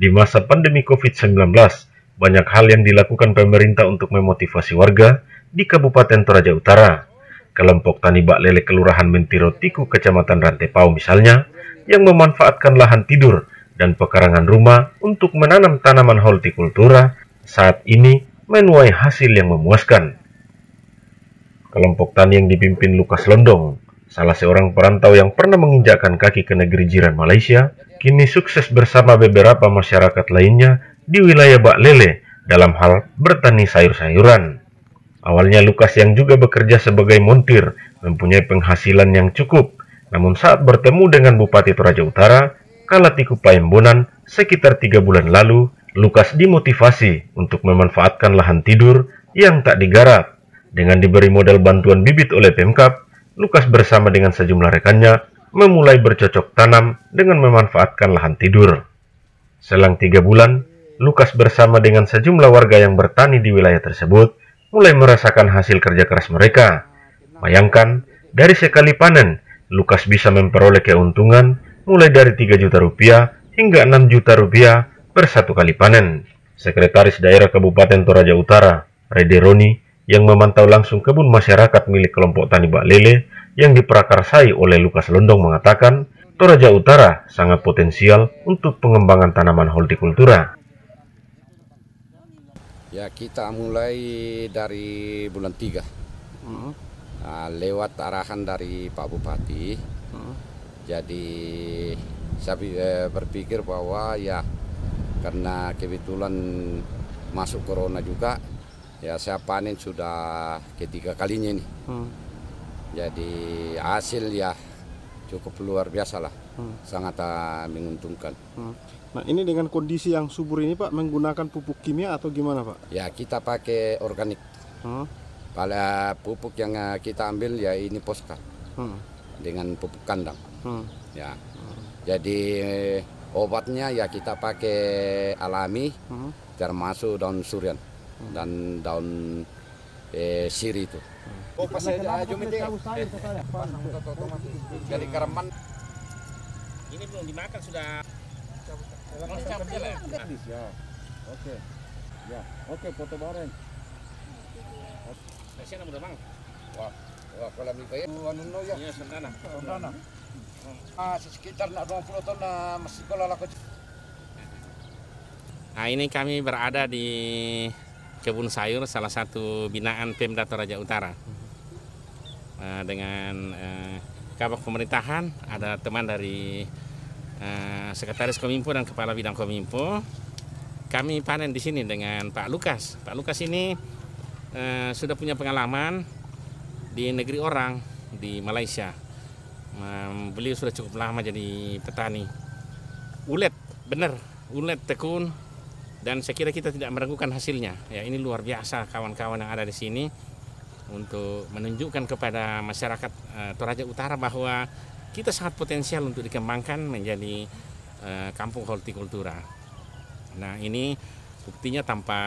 Di masa pandemi COVID-19, banyak hal yang dilakukan pemerintah untuk memotivasi warga di Kabupaten Toraja Utara. Kelompok tani bak lele Kelurahan Mentiro Tiku Kecamatan Rantepau misalnya, yang memanfaatkan lahan tidur dan pekarangan rumah untuk menanam tanaman hortikultura, saat ini menuai hasil yang memuaskan. Kelompok tani yang dipimpin Lukas Londong, salah seorang perantau yang pernah menginjakkan kaki ke negeri jiran Malaysia, kini sukses bersama beberapa masyarakat lainnya di wilayah Lele dalam hal bertani sayur-sayuran. Awalnya Lukas yang juga bekerja sebagai montir mempunyai penghasilan yang cukup, namun saat bertemu dengan Bupati Toraja Utara, Kalatiku Paimbonan sekitar tiga bulan lalu, Lukas dimotivasi untuk memanfaatkan lahan tidur yang tak digarap. Dengan diberi modal bantuan bibit oleh Pemkap, Lukas bersama dengan sejumlah rekannya memulai bercocok tanam dengan memanfaatkan lahan tidur. Selang tiga bulan, Lukas bersama dengan sejumlah warga yang bertani di wilayah tersebut mulai merasakan hasil kerja keras mereka. Bayangkan, dari sekali panen, Lukas bisa memperoleh keuntungan mulai dari 3 juta rupiah hingga 6 juta rupiah per satu kali panen. Sekretaris Daerah Kabupaten Toraja Utara, Rede Roni, yang memantau langsung kebun masyarakat milik kelompok tani Bak Lele yang diperakarsai oleh Lukas Londong mengatakan, Toraja Utara sangat potensial untuk pengembangan tanaman hortikultura. Ya kita mulai dari bulan 3, hmm. nah, lewat arahan dari Pak Bupati, hmm. jadi saya eh, berpikir bahwa ya karena kebetulan masuk corona juga ya saya panen sudah ketiga kalinya ini hmm. jadi hasil ya cukup luar biasa lah hmm. sangat uh, menguntungkan hmm. nah ini dengan kondisi yang subur ini pak menggunakan pupuk kimia atau gimana pak ya kita pakai organik hmm. pada pupuk yang ah, kita ambil ya ini poska hmm. dengan pupuk kandang hmm. ya hmm. jadi obatnya ya kita pakai alami hmm. termasuk daun surian dan daun eh, siri itu. Oh, Dari ya? Ini belum dimakan sudah. Nah, ini kami berada di kebun sayur salah satu binaan Pemda Toraja Utara. Uh, dengan uh, kabak pemerintahan ada teman dari uh, sekretaris Kominfo dan kepala bidang Kominfo. Kami panen di sini dengan Pak Lukas. Pak Lukas ini uh, sudah punya pengalaman di negeri orang di Malaysia. Um, beliau sudah cukup lama jadi petani. Ulet, benar, ulet tekun dan saya kira kita tidak meragukan hasilnya. Ya, ini luar biasa kawan-kawan yang ada di sini untuk menunjukkan kepada masyarakat eh, Toraja Utara bahwa kita sangat potensial untuk dikembangkan menjadi eh, kampung hortikultura. Nah, ini buktinya tanpa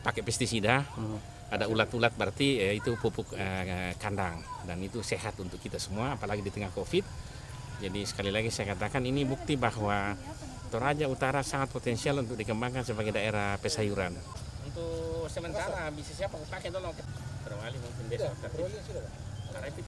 pakai pestisida. Hmm. ada ulat-ulat berarti eh, itu pupuk eh, kandang dan itu sehat untuk kita semua apalagi di tengah covid jadi sekali lagi saya katakan ini bukti bahwa Toraja Utara sangat potensial untuk dikembangkan sebagai daerah pesayuran. Untuk sementara bisnisnya pakai tolong berwali mungkin besok.